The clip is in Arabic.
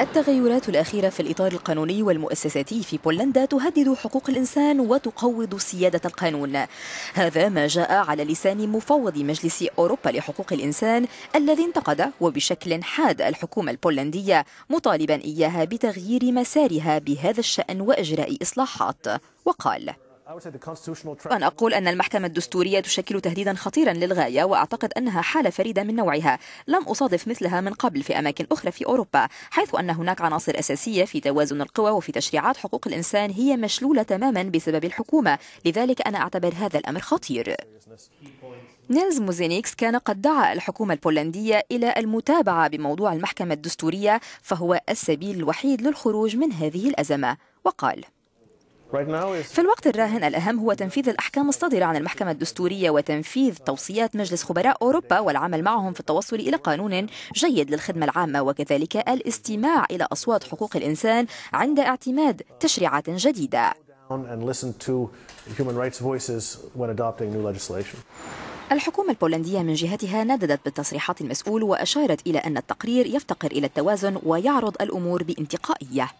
التغيرات الأخيرة في الإطار القانوني والمؤسساتي في بولندا تهدد حقوق الإنسان وتقوض سيادة القانون هذا ما جاء على لسان مفوض مجلس أوروبا لحقوق الإنسان الذي انتقد وبشكل حاد الحكومة البولندية مطالبا إياها بتغيير مسارها بهذا الشأن وإجراء إصلاحات وقال أنا أقول أن المحكمة الدستورية تشكل تهديدا خطيرا للغاية وأعتقد أنها حالة فريدة من نوعها لم أصادف مثلها من قبل في أماكن أخرى في أوروبا حيث أن هناك عناصر أساسية في توازن القوى وفي تشريعات حقوق الإنسان هي مشلولة تماما بسبب الحكومة لذلك أنا أعتبر هذا الأمر خطير نيلز موزينيكس كان قد دعا الحكومة البولندية إلى المتابعة بموضوع المحكمة الدستورية فهو السبيل الوحيد للخروج من هذه الأزمة وقال في الوقت الراهن الأهم هو تنفيذ الأحكام الصادرة عن المحكمة الدستورية وتنفيذ توصيات مجلس خبراء أوروبا والعمل معهم في التوصل إلى قانون جيد للخدمة العامة وكذلك الاستماع إلى أصوات حقوق الإنسان عند اعتماد تشريعات جديدة. الحكومة البولندية من جهتها نددت بالتصريحات المسؤول وأشارت إلى أن التقرير يفتقر إلى التوازن ويعرض الأمور بانتقائية